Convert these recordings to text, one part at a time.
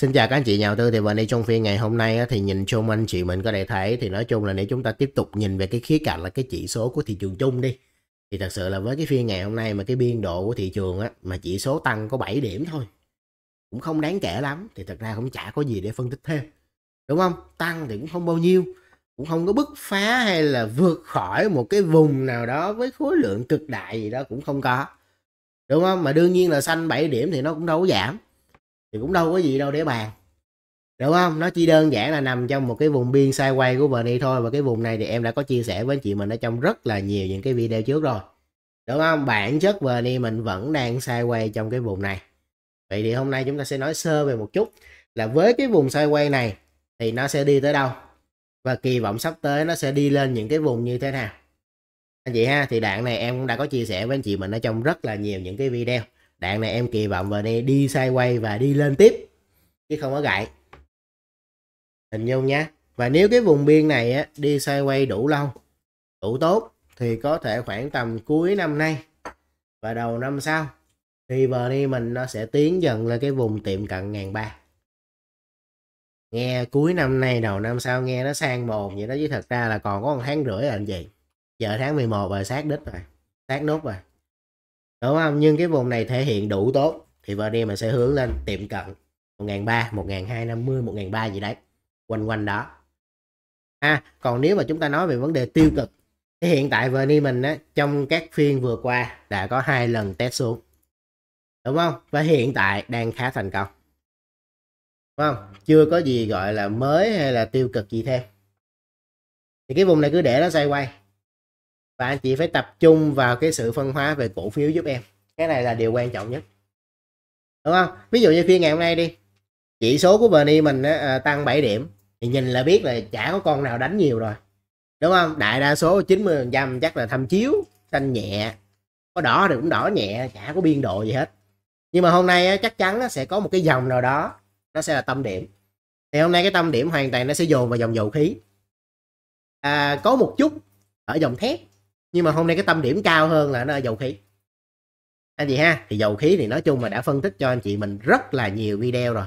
Xin chào các anh chị nhà đầu tư thì và đây trong phiên ngày hôm nay thì nhìn chung anh chị mình có thể thấy thì nói chung là nếu chúng ta tiếp tục nhìn về cái khía cạnh là cái chỉ số của thị trường chung đi thì thật sự là với cái phiên ngày hôm nay mà cái biên độ của thị trường á mà chỉ số tăng có 7 điểm thôi cũng không đáng kể lắm thì thật ra cũng chả có gì để phân tích thêm đúng không tăng thì cũng không bao nhiêu cũng không có bứt phá hay là vượt khỏi một cái vùng nào đó với khối lượng cực đại gì đó cũng không có đúng không mà đương nhiên là xanh 7 điểm thì nó cũng đâu có giảm thì cũng đâu có gì đâu để bàn đúng không nó chỉ đơn giản là nằm trong một cái vùng biên sai quay của Bernie thôi và cái vùng này thì em đã có chia sẻ với anh chị mình ở trong rất là nhiều những cái video trước rồi đúng không bản chất Bernie mình vẫn đang sai quay trong cái vùng này vậy thì hôm nay chúng ta sẽ nói sơ về một chút là với cái vùng sai quay này thì nó sẽ đi tới đâu và kỳ vọng sắp tới nó sẽ đi lên những cái vùng như thế nào anh chị ha thì đoạn này em cũng đã có chia sẻ với anh chị mình ở trong rất là nhiều những cái video đạn này em kỳ vọng vào đây đi quay và đi lên tiếp chứ không có gậy hình dung nhá và nếu cái vùng biên này á, đi quay đủ lâu đủ tốt thì có thể khoảng tầm cuối năm nay và đầu năm sau thì đi mình nó sẽ tiến dần lên cái vùng tiệm cận ngàn ba nghe cuối năm nay đầu năm sau nghe nó sang mồn vậy đó chứ thật ra là còn có một tháng rưỡi là anh gì giờ tháng 11 rồi sát đích rồi sát nút rồi đúng không nhưng cái vùng này thể hiện đủ tốt thì vợ đi mình sẽ hướng lên tiệm cận 1003 1250 1003 gì đấy quanh quanh đó à còn nếu mà chúng ta nói về vấn đề tiêu cực thì hiện tại vợ đi mình á, trong các phiên vừa qua đã có hai lần test xuống đúng không và hiện tại đang khá thành công đúng không chưa có gì gọi là mới hay là tiêu cực gì thêm thì cái vùng này cứ để nó xoay quay và anh chị phải tập trung vào cái sự phân hóa về cổ phiếu giúp em cái này là điều quan trọng nhất đúng không ví dụ như phiên ngày hôm nay đi chỉ số của Bernie mình á, à, tăng 7 điểm thì nhìn là biết là chả có con nào đánh nhiều rồi đúng không đại đa số 90 trăm chắc là thâm chiếu xanh nhẹ có đỏ thì cũng đỏ nhẹ chả có biên độ gì hết nhưng mà hôm nay á, chắc chắn nó sẽ có một cái dòng nào đó nó sẽ là tâm điểm thì hôm nay cái tâm điểm hoàn toàn nó sẽ dồn vào dòng dầu khí à, có một chút ở dòng thép nhưng mà hôm nay cái tâm điểm cao hơn là nó dầu khí anh chị ha thì dầu khí thì nói chung là đã phân tích cho anh chị mình rất là nhiều video rồi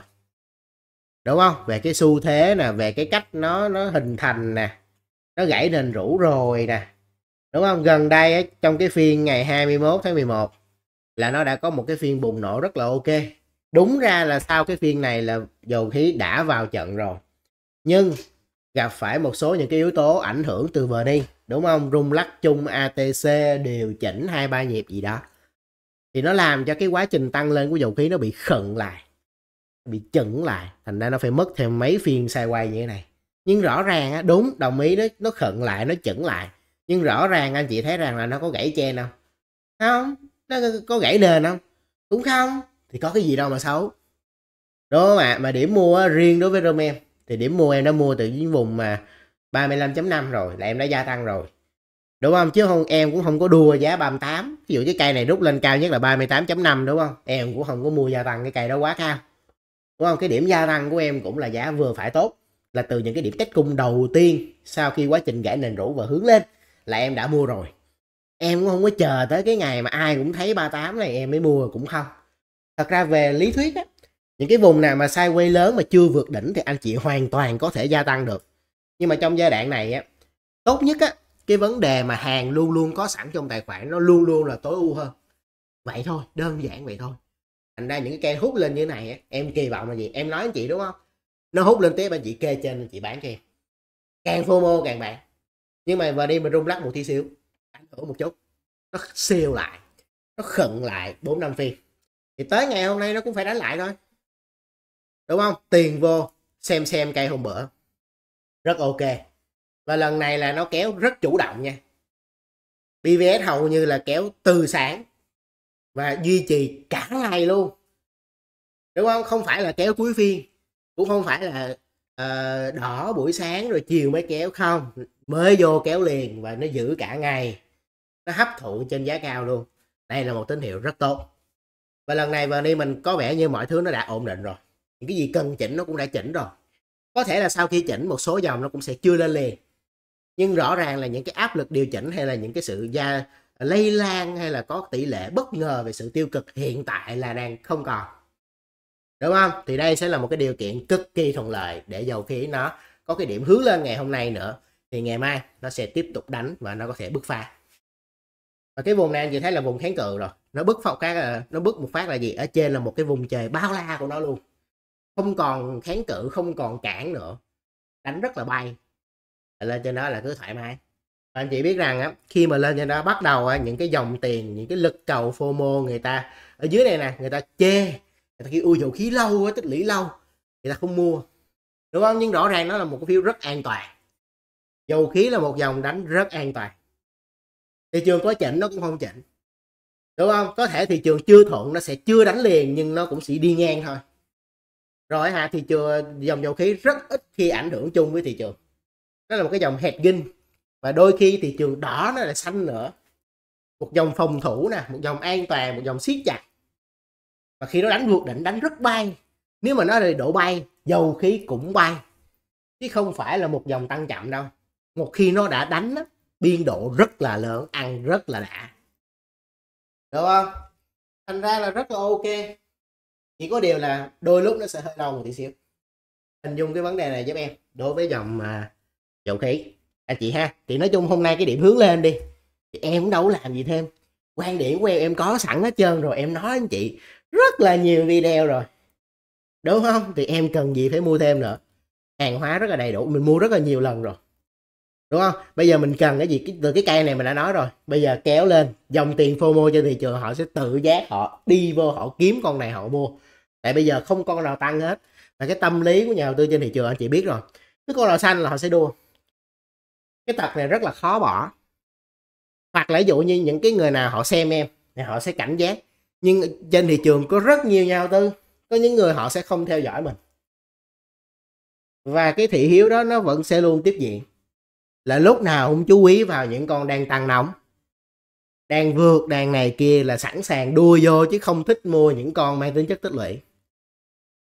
đúng không về cái xu thế nè về cái cách nó nó hình thành nè nó gãy nền rũ rồi nè đúng không gần đây trong cái phiên ngày 21 tháng 11 là nó đã có một cái phiên bùng nổ rất là ok đúng ra là sau cái phiên này là dầu khí đã vào trận rồi nhưng gặp phải một số những cái yếu tố ảnh hưởng từ vờ đi đúng không rung lắc chung ATC điều chỉnh hai ba nhịp gì đó thì nó làm cho cái quá trình tăng lên của dầu khí nó bị khẩn lại bị chững lại thành ra nó phải mất thêm mấy phiên sai quay như thế này nhưng rõ ràng á đúng đồng ý nó nó khẩn lại nó chững lại nhưng rõ ràng anh chị thấy rằng là nó có gãy chen không không nó có gãy nền không cũng không thì có cái gì đâu mà xấu đúng không ạ à? mà điểm mua riêng đối với em thì điểm mua em đã mua từ những vùng mà 35.5 rồi là em đã gia tăng rồi đúng không chứ không em cũng không có đua giá 38 ví dụ cái cây này rút lên cao nhất là 38.5 đúng không em cũng không có mua gia tăng cái cây đó quá cao đúng không cái điểm gia tăng của em cũng là giá vừa phải tốt là từ những cái điểm test cung đầu tiên sau khi quá trình gãy nền rũ và hướng lên là em đã mua rồi em cũng không có chờ tới cái ngày mà ai cũng thấy 38 này em mới mua cũng không thật ra về lý thuyết á những cái vùng nào mà sideways lớn mà chưa vượt đỉnh thì anh chị hoàn toàn có thể gia tăng được nhưng mà trong giai đoạn này á tốt nhất á cái vấn đề mà hàng luôn luôn có sẵn trong tài khoản nó luôn luôn là tối ưu hơn vậy thôi đơn giản vậy thôi thành ra những cái cây hút lên như thế này á, em kỳ vọng là gì em nói với chị đúng không nó hút lên tiếp anh chị kê trên chị bán cho em càng fomo càng bạn nhưng mà vào đi mình rung lắc một tí xíu ảnh hưởng một chút nó siêu lại nó khẩn lại bốn năm phiên thì tới ngày hôm nay nó cũng phải đánh lại thôi đúng không tiền vô xem xem cây hôm bữa rất ok và lần này là nó kéo rất chủ động nha BVS hầu như là kéo từ sáng và duy trì cả ngày luôn đúng không không phải là kéo cuối phiên cũng không phải là uh, đỏ buổi sáng rồi chiều mới kéo không mới vô kéo liền và nó giữ cả ngày nó hấp thụ trên giá cao luôn đây là một tín hiệu rất tốt và lần này vào đi mình có vẻ như mọi thứ nó đã ổn định rồi những cái gì cần chỉnh nó cũng đã chỉnh rồi có thể là sau khi chỉnh một số dòng nó cũng sẽ chưa lên liền nhưng rõ ràng là những cái áp lực điều chỉnh hay là những cái sự gia lây lan hay là có tỷ lệ bất ngờ về sự tiêu cực hiện tại là đang không còn đúng không thì đây sẽ là một cái điều kiện cực kỳ thuận lợi để dầu khí nó có cái điểm hướng lên ngày hôm nay nữa thì ngày mai nó sẽ tiếp tục đánh và nó có thể bứt phá và cái vùng này anh chị thấy là vùng kháng cự rồi nó bứt phọc khác nó bứt một phát là gì ở trên là một cái vùng trời bao la của nó luôn không còn kháng cự không còn cản nữa đánh rất là bay lên trên đó là cứ thoải mái anh chị biết rằng á khi mà lên trên đó bắt đầu những cái dòng tiền những cái lực cầu fomo người ta ở dưới này nè người ta chê người ta kêu ui dầu khí lâu tích lũy lâu người ta không mua đúng không nhưng rõ ràng nó là một cái phiếu rất an toàn dầu khí là một dòng đánh rất an toàn thị trường có chỉnh nó cũng không chỉnh đúng không có thể thị trường chưa thuận nó sẽ chưa đánh liền nhưng nó cũng sẽ đi ngang thôi rồi ha thị trường dòng dầu khí rất ít khi ảnh hưởng chung với thị trường đó là một cái dòng hẹt gin và đôi khi thị trường đỏ nó lại xanh nữa một dòng phòng thủ nè một dòng an toàn một dòng siết chặt và khi nó đánh vượt đỉnh đánh rất bay nếu mà nó là độ bay dầu khí cũng bay chứ không phải là một dòng tăng chậm đâu một khi nó đã đánh á, biên độ rất là lớn ăn rất là đã được không thành ra là rất là ok chỉ có điều là đôi lúc nó sẽ hơi lâu một tí xíu hình dung cái vấn đề này giúp em đối với dòng mà dòng khí anh à, chị ha thì nói chung hôm nay cái điểm hướng lên đi thì em cũng đâu làm gì thêm quan điểm của em em có sẵn hết trơn rồi em nói anh chị rất là nhiều video rồi đúng không thì em cần gì phải mua thêm nữa hàng hóa rất là đầy đủ mình mua rất là nhiều lần rồi đúng không bây giờ mình cần cái gì từ cái cây này mình đã nói rồi bây giờ kéo lên dòng tiền fomo cho thị trường họ sẽ tự giác họ đi vô họ kiếm con này họ mua tại bây giờ không con nào tăng hết là cái tâm lý của nhà đầu tư trên thị trường anh chị biết rồi cứ con nào xanh là họ sẽ đua cái tập này rất là khó bỏ hoặc là ví dụ như những cái người nào họ xem em thì họ sẽ cảnh giác nhưng trên thị trường có rất nhiều nhà đầu tư có những người họ sẽ không theo dõi mình và cái thị hiếu đó nó vẫn sẽ luôn tiếp diện là lúc nào cũng chú ý vào những con đang tăng nóng đang vượt đang này kia là sẵn sàng đua vô chứ không thích mua những con mang tính chất tích lũy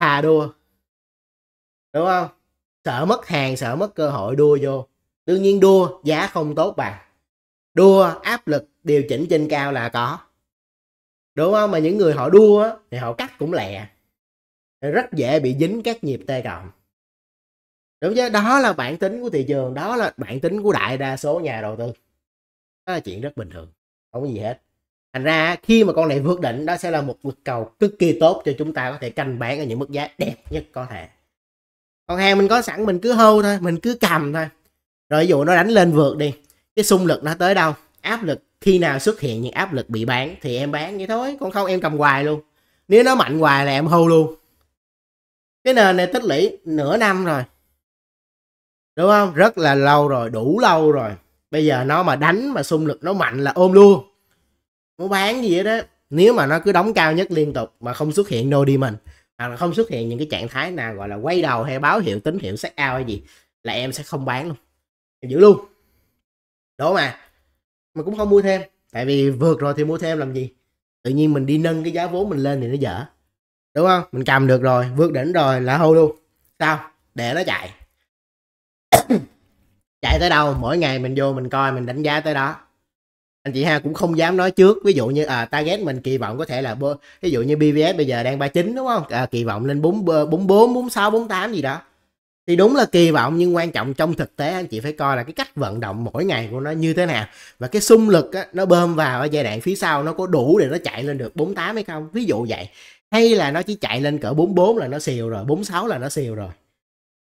thà đua đúng không sợ mất hàng sợ mất cơ hội đua vô đương nhiên đua giá không tốt bằng đua áp lực điều chỉnh trên cao là có đúng không mà những người họ đua thì họ cắt cũng lẹ rất dễ bị dính các nhịp tê cộng đúng chứ đó là bản tính của thị trường đó là bản tính của đại đa số nhà đầu tư đó là chuyện rất bình thường không có gì hết thành ra khi mà con này vượt đỉnh đó sẽ là một lực cầu cực kỳ tốt cho chúng ta có thể canh bán ở những mức giá đẹp nhất có thể con hàng mình có sẵn mình cứ hâu thôi mình cứ cầm thôi rồi ví dụ nó đánh lên vượt đi cái xung lực nó tới đâu áp lực khi nào xuất hiện những áp lực bị bán thì em bán vậy thôi còn không em cầm hoài luôn nếu nó mạnh hoài là em hâu luôn cái nền này tích lũy nửa năm rồi đúng không rất là lâu rồi đủ lâu rồi bây giờ nó mà đánh mà xung lực nó mạnh là ôm luôn mua bán gì đó nếu mà nó cứ đóng cao nhất liên tục mà không xuất hiện no demon hoặc là không xuất hiện những cái trạng thái nào gọi là quay đầu hay báo hiệu tín hiệu sắc out hay gì là em sẽ không bán luôn em giữ luôn đó mà mà cũng không mua thêm tại vì vượt rồi thì mua thêm làm gì tự nhiên mình đi nâng cái giá vốn mình lên thì nó dở đúng không mình cầm được rồi vượt đỉnh rồi là hô luôn sao để nó chạy chạy tới đâu mỗi ngày mình vô mình coi mình đánh giá tới đó anh chị ha cũng không dám nói trước ví dụ như à, target mình kỳ vọng có thể là ví dụ như BVS bây giờ đang 39 đúng không à, kỳ vọng lên 4, 44 46 48 gì đó thì đúng là kỳ vọng nhưng quan trọng trong thực tế anh chị phải coi là cái cách vận động mỗi ngày của nó như thế nào và cái xung lực á, nó bơm vào ở giai đoạn phía sau nó có đủ để nó chạy lên được 48 hay không ví dụ vậy hay là nó chỉ chạy lên cỡ 44 là nó xìu rồi 46 là nó xìu rồi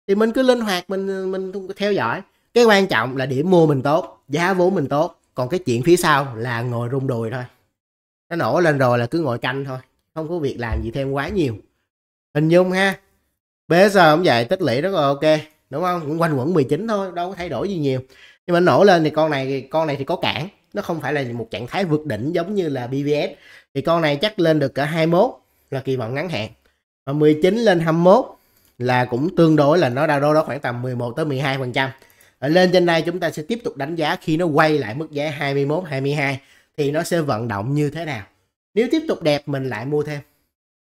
thì mình cứ linh hoạt mình mình theo dõi cái quan trọng là điểm mua mình tốt giá vốn mình tốt còn cái chuyện phía sau là ngồi rung đùi thôi nó nổ lên rồi là cứ ngồi canh thôi không có việc làm gì thêm quá nhiều hình dung ha bây giờ cũng vậy tích lũy rất là ok đúng không cũng quanh quẩn 19 thôi đâu có thay đổi gì nhiều nhưng mà nổ lên thì con này con này thì có cản nó không phải là một trạng thái vượt đỉnh giống như là BVS thì con này chắc lên được cả 21 là kỳ vọng ngắn hạn và 19 lên 21 là cũng tương đối là nó đâu đó khoảng tầm 11 tới 12 phần trăm Ờ, lên trên đây chúng ta sẽ tiếp tục đánh giá khi nó quay lại mức giá 21 22 thì nó sẽ vận động như thế nào nếu tiếp tục đẹp mình lại mua thêm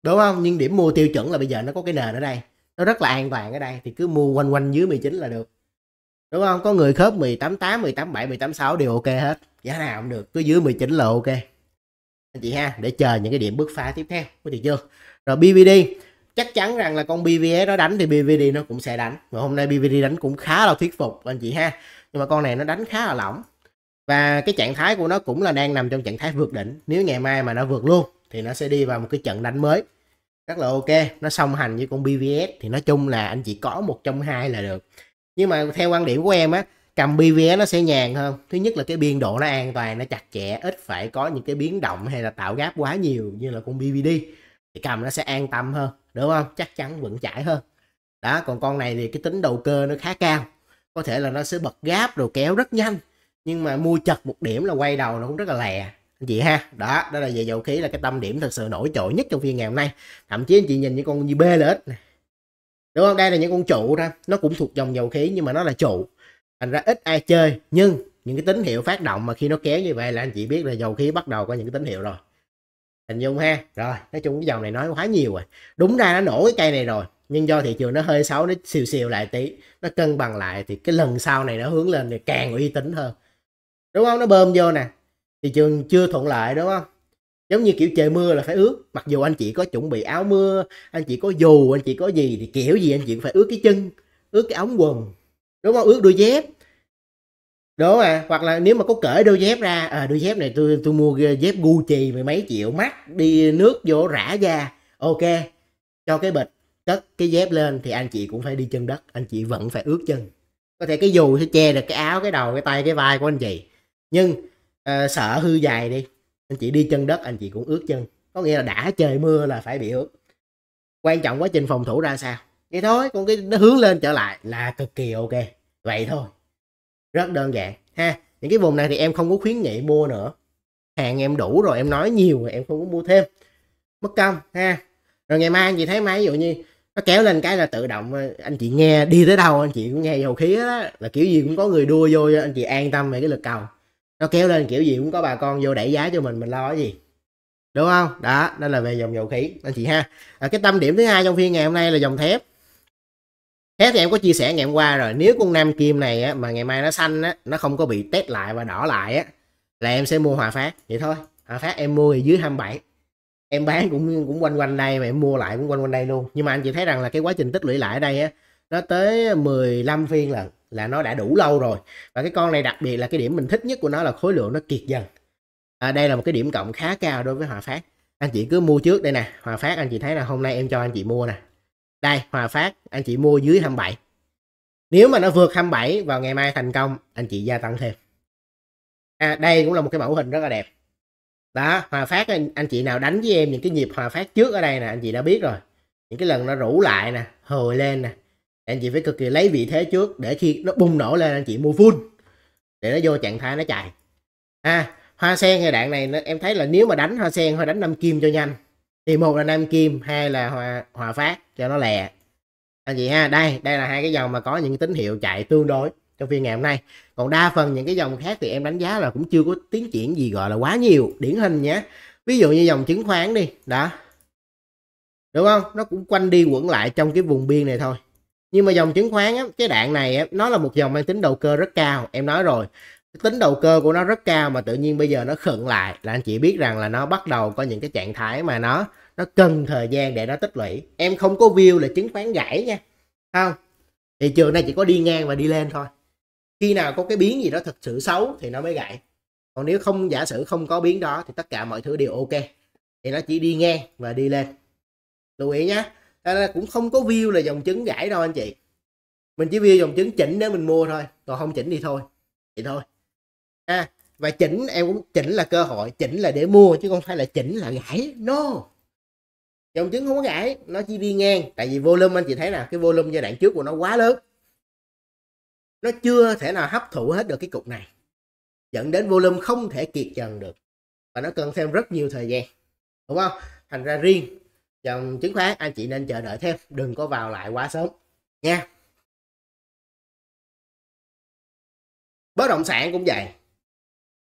đúng không nhưng điểm mua tiêu chuẩn là bây giờ nó có cái nền ở đây nó rất là an toàn ở đây thì cứ mua quanh quanh dưới 19 là được đúng không có người khớp 188 187 186 đều ok hết giá nào cũng được cứ dưới 19 là ok anh chị ha để chờ những cái điểm bước phá tiếp theo có được chưa rồi BVD chắc chắn rằng là con BVS nó đánh thì BVD nó cũng sẽ đánh và hôm nay BVD đánh cũng khá là thuyết phục anh chị ha nhưng mà con này nó đánh khá là lỏng và cái trạng thái của nó cũng là đang nằm trong trạng thái vượt đỉnh nếu ngày mai mà nó vượt luôn thì nó sẽ đi vào một cái trận đánh mới rất là ok nó song hành với con BVS thì nói chung là anh chị có một trong hai là được nhưng mà theo quan điểm của em á cầm BVS nó sẽ nhàn hơn thứ nhất là cái biên độ nó an toàn nó chặt chẽ ít phải có những cái biến động hay là tạo gáp quá nhiều như là con BVD thì cầm nó sẽ an tâm hơn đúng không chắc chắn vững chãi hơn đó còn con này thì cái tính đầu cơ nó khá cao có thể là nó sẽ bật gáp rồi kéo rất nhanh nhưng mà mua chật một điểm là quay đầu nó cũng rất là lè anh chị ha đó đó là về dầu khí là cái tâm điểm thật sự nổi trội nhất trong phiên ngày hôm nay thậm chí anh chị nhìn những con như BLX này đúng không đây là những con trụ ra nó cũng thuộc dòng dầu khí nhưng mà nó là trụ thành ra ít ai chơi nhưng những cái tín hiệu phát động mà khi nó kéo như vậy là anh chị biết là dầu khí bắt đầu có những cái tín hiệu rồi hình dung ha rồi nói chung cái dòng này nói quá nhiều rồi đúng ra nó nổ cái cây này rồi nhưng do thị trường nó hơi xấu nó xìu xìu lại tí nó cân bằng lại thì cái lần sau này nó hướng lên thì càng uy tín hơn đúng không nó bơm vô nè thị trường chưa thuận lợi đúng không giống như kiểu trời mưa là phải ướt mặc dù anh chị có chuẩn bị áo mưa anh chị có dù anh chị có gì thì kiểu gì anh chị cũng phải ướt cái chân ướt cái ống quần đúng không ướt đôi dép đúng à hoặc là nếu mà có cởi đôi dép ra à, đôi dép này tôi tôi mua dép Gucci mười mấy triệu mắc đi nước vô rã ra ok cho cái bịch cất cái dép lên thì anh chị cũng phải đi chân đất anh chị vẫn phải ướt chân có thể cái dù sẽ che được cái áo cái đầu cái tay cái vai của anh chị nhưng à, sợ hư dài đi anh chị đi chân đất anh chị cũng ướt chân có nghĩa là đã trời mưa là phải bị ướt quan trọng quá trình phòng thủ ra sao vậy thôi con cái nó hướng lên trở lại là cực kỳ ok vậy thôi rất đơn giản ha những cái vùng này thì em không có khuyến nghị mua nữa hàng em đủ rồi em nói nhiều rồi em không có mua thêm mất công ha rồi ngày mai anh chị thấy máy ví dụ như nó kéo lên cái là tự động ờ, anh chị nghe đi tới đâu anh chị cũng nghe dầu khí đó là kiểu gì cũng có người đua vô anh chị an tâm về cái lực cầu nó kéo lên kiểu gì cũng có bà con vô đẩy giá cho mình mình lo cái gì đúng không đó đó là về dòng dầu khí anh chị ha à, cái tâm điểm thứ hai trong phiên ngày hôm nay là dòng thép thế thì em có chia sẻ ngày hôm qua rồi nếu con nam kim này á, mà ngày mai nó xanh á, nó không có bị test lại và đỏ lại á, là em sẽ mua hòa phát vậy thôi hòa phát em mua thì dưới 27 em bán cũng cũng quanh quanh đây mà em mua lại cũng quanh quanh đây luôn nhưng mà anh chị thấy rằng là cái quá trình tích lũy lại ở đây á, nó tới 15 phiên lần là nó đã đủ lâu rồi và cái con này đặc biệt là cái điểm mình thích nhất của nó là khối lượng nó kiệt dần à, đây là một cái điểm cộng khá cao đối với hòa phát anh chị cứ mua trước đây nè hòa phát anh chị thấy là hôm nay em cho anh chị mua nè đây Hòa Phát anh chị mua dưới 27 nếu mà nó vượt 27 vào ngày mai thành công anh chị gia tăng thêm à, đây cũng là một cái mẫu hình rất là đẹp đó Hòa Phát anh, anh chị nào đánh với em những cái nhịp Hòa Phát trước ở đây nè anh chị đã biết rồi những cái lần nó rủ lại nè hồi lên nè anh chị phải cực kỳ lấy vị thế trước để khi nó bùng nổ lên anh chị mua full để nó vô trạng thái nó chạy à hoa sen giai đoạn này em thấy là nếu mà đánh hoa sen thôi đánh năm kim cho nhanh thì một là nam kim hai là hòa hòa phát cho nó lẹ anh chị ha đây đây là hai cái dòng mà có những tín hiệu chạy tương đối trong phiên ngày hôm nay còn đa phần những cái dòng khác thì em đánh giá là cũng chưa có tiến triển gì gọi là quá nhiều điển hình nhé ví dụ như dòng chứng khoán đi đó đúng không nó cũng quanh đi quẩn lại trong cái vùng biên này thôi nhưng mà dòng chứng khoán á, cái đạn này á, nó là một dòng mang tính đầu cơ rất cao em nói rồi tính đầu cơ của nó rất cao mà tự nhiên bây giờ nó khựng lại là anh chị biết rằng là nó bắt đầu có những cái trạng thái mà nó nó cần thời gian để nó tích lũy em không có view là chứng khoán gãy nha không thị trường này chỉ có đi ngang và đi lên thôi khi nào có cái biến gì đó thật sự xấu thì nó mới gãy còn nếu không giả sử không có biến đó thì tất cả mọi thứ đều ok thì nó chỉ đi ngang và đi lên lưu ý nhá cũng không có view là dòng chứng gãy đâu anh chị mình chỉ view dòng chứng chỉnh để mình mua thôi còn không chỉnh thì thôi vậy thôi à, và chỉnh em cũng chỉnh là cơ hội chỉnh là để mua chứ không phải là chỉnh là gãi no dòng chứng không có gãi nó chỉ đi ngang tại vì volume anh chị thấy là cái volume giai đoạn trước của nó quá lớn nó chưa thể nào hấp thụ hết được cái cục này dẫn đến volume không thể kiệt dần được và nó cần thêm rất nhiều thời gian đúng không thành ra riêng dòng chứng khoán anh chị nên chờ đợi thêm đừng có vào lại quá sớm nha bất động sản cũng vậy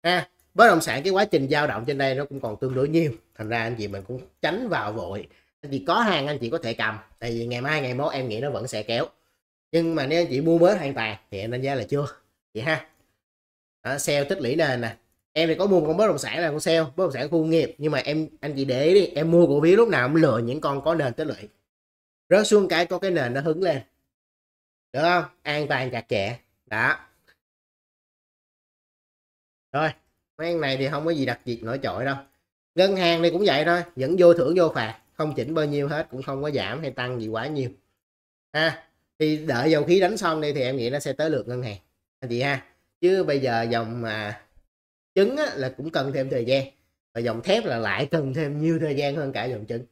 à, bất động sản cái quá trình dao động trên đây nó cũng còn tương đối nhiều thành ra anh chị mình cũng tránh vào vội anh chị có hàng anh chị có thể cầm tại vì ngày mai ngày mốt em nghĩ nó vẫn sẽ kéo nhưng mà nếu anh chị mua mới hoàn toàn thì em đánh giá là chưa vậy ha đó, sale tích lũy nền nè em thì có mua một con bất động sản là con sale bất động sản khu nghiệp nhưng mà em anh chị để ý đi em mua cổ phiếu lúc nào cũng lựa những con có nền tích lũy rớt xuống cái có cái nền nó hứng lên được không an toàn chặt chẽ đó rồi mấy này thì không có gì đặc biệt nổi trội đâu ngân hàng này cũng vậy thôi vẫn vô thưởng vô phạt không chỉnh bao nhiêu hết cũng không có giảm hay tăng gì quá nhiều ha à, thì đợi dầu khí đánh xong đi thì em nghĩ nó sẽ tới lượt ngân hàng anh chị ha chứ bây giờ dòng mà trứng á, là cũng cần thêm thời gian và dòng thép là lại cần thêm nhiều thời gian hơn cả dòng trứng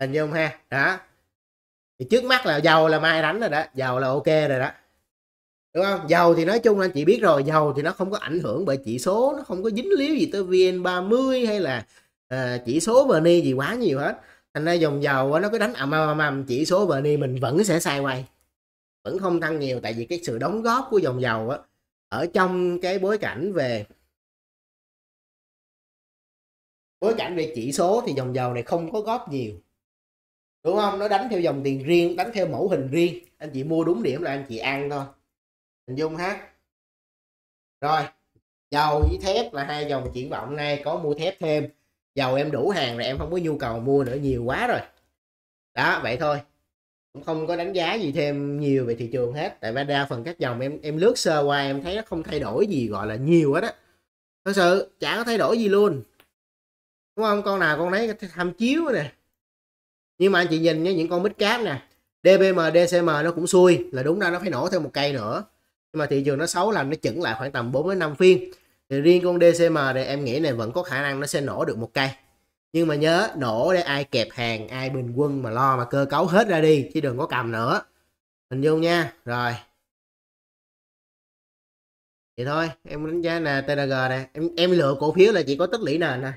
hình dung ha đó thì trước mắt là dầu là mai đánh rồi đó dầu là ok rồi đó đúng không dầu thì nói chung là chị biết rồi dầu thì nó không có ảnh hưởng bởi chỉ số nó không có dính líu gì tới vn 30 hay là uh, chỉ số vn gì quá nhiều hết thành ra dòng dầu nó cứ đánh ầm ầm ầm chỉ số vn mình vẫn sẽ sai quay vẫn không tăng nhiều tại vì cái sự đóng góp của dòng dầu á ở trong cái bối cảnh về bối cảnh về chỉ số thì dòng dầu này không có góp nhiều đúng không nó đánh theo dòng tiền riêng đánh theo mẫu hình riêng anh chị mua đúng điểm là anh chị ăn thôi hình dung ha rồi dầu với thép là hai dòng triển vọng nay có mua thép thêm dầu em đủ hàng rồi em không có nhu cầu mua nữa nhiều quá rồi đó vậy thôi cũng không có đánh giá gì thêm nhiều về thị trường hết tại vì đa phần các dòng em em lướt sơ qua em thấy nó không thay đổi gì gọi là nhiều hết á thật sự chả có thay đổi gì luôn đúng không con nào con nấy tham chiếu nè nhưng mà anh chị nhìn nhé những con mít cáp nè dbm dcm nó cũng xui là đúng ra nó phải nổ thêm một cây nữa nhưng mà thị trường nó xấu là nó chững lại khoảng tầm 4 đến 5 phiên thì riêng con DCM thì em nghĩ này vẫn có khả năng nó sẽ nổ được một cây nhưng mà nhớ nổ để ai kẹp hàng ai bình quân mà lo mà cơ cấu hết ra đi chứ đừng có cầm nữa hình dung nha rồi vậy thôi em đánh giá là TNG nè em em lựa cổ phiếu là chỉ có tích lũy nền nè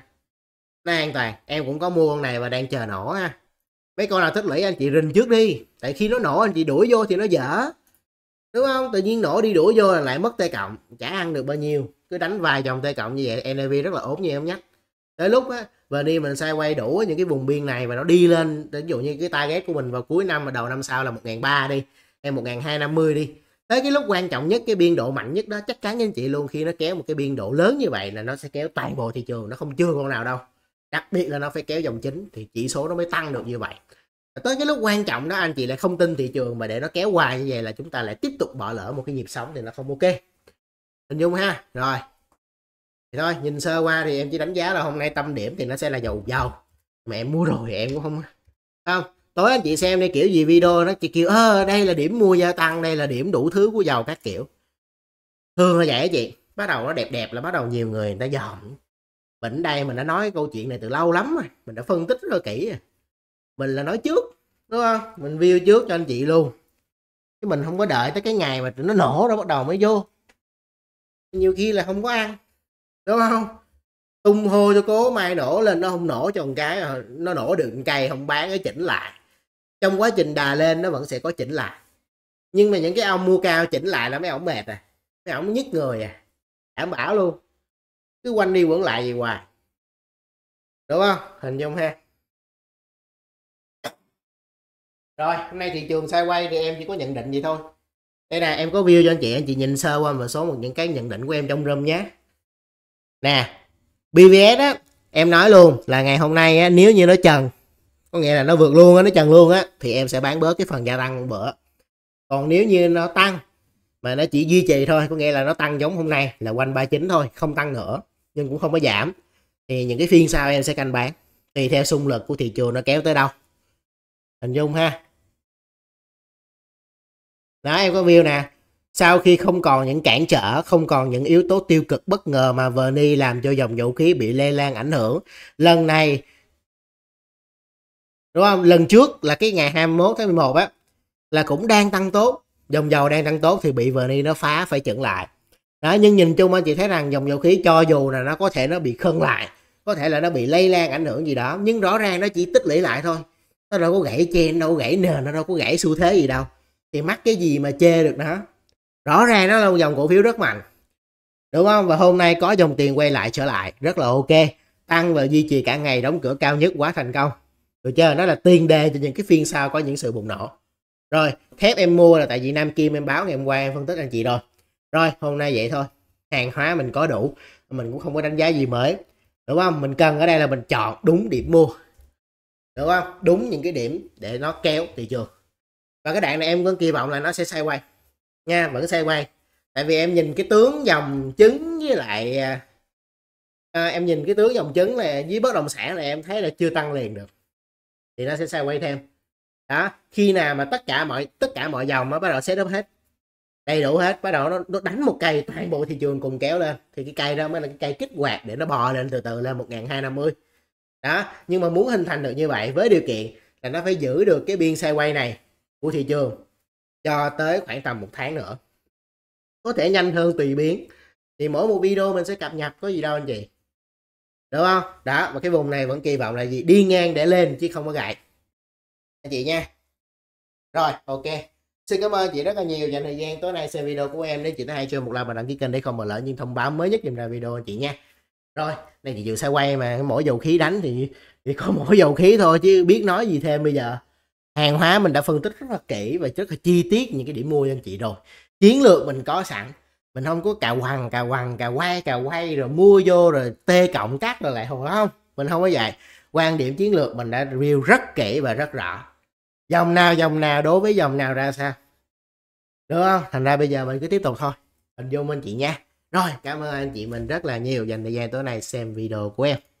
nó an toàn em cũng có mua con này và đang chờ nổ ha mấy con nào tích lũy anh chị rình trước đi tại khi nó nổ anh chị đuổi vô thì nó dở đúng không tự nhiên nổ đi đuổi vô là lại mất tay cộng chả ăn được bao nhiêu cứ đánh vài vòng tay cộng như vậy NAV rất là ổn như em nhắc tới lúc á và đi mình sai quay đủ những cái vùng biên này và nó đi lên ví dụ như cái target của mình vào cuối năm và đầu năm sau là một ngàn ba đi em một ngàn hai năm mươi đi tới cái lúc quan trọng nhất cái biên độ mạnh nhất đó chắc chắn anh chị luôn khi nó kéo một cái biên độ lớn như vậy là nó sẽ kéo toàn bộ thị trường nó không chưa con nào đâu đặc biệt là nó phải kéo dòng chính thì chỉ số nó mới tăng được như vậy tới cái lúc quan trọng đó anh chị lại không tin thị trường mà để nó kéo hoài như vậy là chúng ta lại tiếp tục bỏ lỡ một cái nhịp sóng thì nó không ok hình dung ha rồi thì thôi nhìn sơ qua thì em chỉ đánh giá là hôm nay tâm điểm thì nó sẽ là dầu dầu mà em mua rồi em cũng không không tối anh chị xem đây kiểu gì video nó chị kiểu ơ đây là điểm mua gia tăng đây là điểm đủ thứ của dầu các kiểu thường là vậy chị bắt đầu nó đẹp đẹp là bắt đầu nhiều người người ta dòm mình đây mình đã nói câu chuyện này từ lâu lắm rồi mình đã phân tích rất là kỹ rồi mình là nói trước đúng không mình view trước cho anh chị luôn chứ mình không có đợi tới cái ngày mà nó nổ rồi bắt đầu mới vô nhiều khi là không có ăn đúng không tung hô cho cố mai nổ lên nó không nổ cho một cái ờ, nó nổ được một cây không bán nó chỉnh lại trong quá trình đà lên nó vẫn sẽ có chỉnh lại nhưng mà những cái ông mua cao chỉnh lại là mấy ông mệt à mấy ông nhức người à đảm bảo luôn cứ quanh đi quẩn lại gì hoài đúng không hình dung ha rồi hôm nay thị trường sai quay thì em chỉ có nhận định vậy thôi đây nè em có view cho anh chị anh chị nhìn sơ qua một số một những cái nhận định của em trong room nhé nè BVS á em nói luôn là ngày hôm nay á, nếu như nó trần có nghĩa là nó vượt luôn á nó trần luôn á thì em sẽ bán bớt cái phần gia tăng bữa còn nếu như nó tăng mà nó chỉ duy trì thôi có nghĩa là nó tăng giống hôm nay là quanh 39 thôi không tăng nữa nhưng cũng không có giảm thì những cái phiên sau em sẽ canh bán tùy theo xung lực của thị trường nó kéo tới đâu hình dung ha đó em có view nè sau khi không còn những cản trở, không còn những yếu tố tiêu cực bất ngờ mà Verni làm cho dòng vũ khí bị lây lan ảnh hưởng. Lần này, đúng không? Lần trước là cái ngày 21 tháng 11 á, là cũng đang tăng tốt. Dòng dầu đang tăng tốt thì bị Verni nó phá phải chững lại. Đó, nhưng nhìn chung anh chị thấy rằng dòng dầu khí cho dù là nó có thể nó bị khân lại, có thể là nó bị lây lan ảnh hưởng gì đó, nhưng rõ ràng nó chỉ tích lũy lại thôi nó đâu có gãy chen đâu có gãy nền nó đâu có gãy xu thế gì đâu thì mắc cái gì mà chê được nó rõ ràng nó là một dòng cổ phiếu rất mạnh đúng không và hôm nay có dòng tiền quay lại trở lại rất là ok tăng và duy trì cả ngày đóng cửa cao nhất quá thành công được chưa nó là tiền đề cho những cái phiên sau có những sự bùng nổ rồi thép em mua là tại vì nam kim em báo ngày hôm qua em phân tích anh chị rồi rồi hôm nay vậy thôi hàng hóa mình có đủ mình cũng không có đánh giá gì mới đúng không mình cần ở đây là mình chọn đúng điểm mua được không đúng những cái điểm để nó kéo thị trường và cái đoạn này em vẫn kỳ vọng là nó sẽ quay nha vẫn quay tại vì em nhìn cái tướng dòng chứng với lại à, à, em nhìn cái tướng dòng chứng là dưới bất động sản này em thấy là chưa tăng liền được thì nó sẽ quay thêm đó khi nào mà tất cả mọi tất cả mọi dòng nó bắt đầu setup hết đầy đủ hết bắt đầu nó, nó đánh một cây toàn bộ thị trường cùng kéo lên thì cái cây đó mới là cái cây kích hoạt để nó bò lên từ từ lên 1250 đó nhưng mà muốn hình thành được như vậy với điều kiện là nó phải giữ được cái biên quay này của thị trường cho tới khoảng tầm một tháng nữa có thể nhanh hơn tùy biến thì mỗi một video mình sẽ cập nhật có gì đâu anh chị đúng không đó và cái vùng này vẫn kỳ vọng là gì đi ngang để lên chứ không có gại anh chị nha rồi ok xin cảm ơn chị rất là nhiều dành thời gian tối nay xem video của em nếu chị thấy hay chưa một like và đăng ký kênh để không bỏ lỡ những thông báo mới nhất dành ra video anh chị nha rồi này thì vừa xe quay mà mỗi dầu khí đánh thì chỉ có mỗi dầu khí thôi chứ biết nói gì thêm bây giờ hàng hóa mình đã phân tích rất là kỹ và rất là chi tiết những cái điểm mua cho anh chị rồi chiến lược mình có sẵn mình không có cà quằn cà quằn cà quay cà quay rồi mua vô rồi t cộng cắt rồi lại hồi không mình không có vậy quan điểm chiến lược mình đã review rất kỹ và rất rõ dòng nào dòng nào đối với dòng nào ra sao được không thành ra bây giờ mình cứ tiếp tục thôi mình vô minh chị nha rồi cảm ơn anh chị mình rất là nhiều dành thời gian tối nay xem video của em